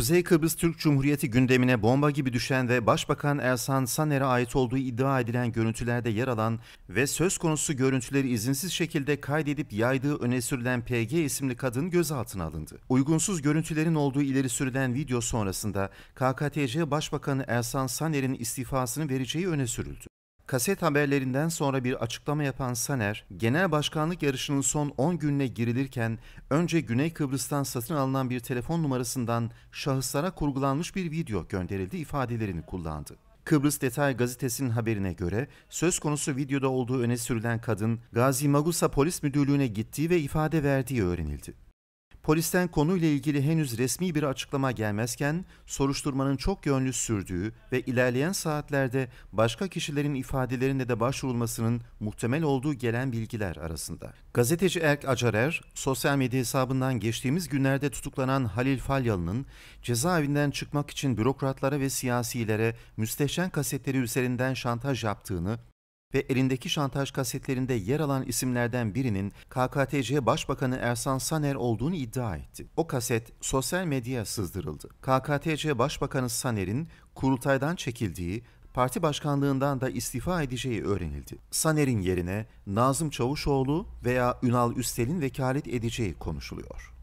Kuzey Kıbrıs Türk Cumhuriyeti gündemine bomba gibi düşen ve Başbakan Ersan Saner'e ait olduğu iddia edilen görüntülerde yer alan ve söz konusu görüntüleri izinsiz şekilde kaydedip yaydığı öne sürülen PG isimli kadın gözaltına alındı. Uygunsuz görüntülerin olduğu ileri sürülen video sonrasında KKTC Başbakanı Ersan Saner'in istifasını vereceği öne sürüldü. Kaset haberlerinden sonra bir açıklama yapan Saner, genel başkanlık yarışının son 10 gününe girilirken önce Güney Kıbrıs'tan satın alınan bir telefon numarasından şahıslara kurgulanmış bir video gönderildi ifadelerini kullandı. Kıbrıs Detay gazetesinin haberine göre söz konusu videoda olduğu öne sürülen kadın Gazi Magusa Polis Müdürlüğü'ne gittiği ve ifade verdiği öğrenildi. Polisten konuyla ilgili henüz resmi bir açıklama gelmezken soruşturmanın çok yönlü sürdüğü ve ilerleyen saatlerde başka kişilerin ifadelerine de başvurulmasının muhtemel olduğu gelen bilgiler arasında. Gazeteci Erk Acarer, sosyal medya hesabından geçtiğimiz günlerde tutuklanan Halil Falyalı'nın cezaevinden çıkmak için bürokratlara ve siyasilere müstehcen kasetleri üzerinden şantaj yaptığını ve elindeki şantaj kasetlerinde yer alan isimlerden birinin KKTC Başbakanı Ersan Saner olduğunu iddia etti. O kaset sosyal medyaya sızdırıldı. KKTC Başbakanı Saner'in kurultaydan çekildiği, parti başkanlığından da istifa edeceği öğrenildi. Saner'in yerine Nazım Çavuşoğlu veya Ünal Üstel'in vekalet edeceği konuşuluyor.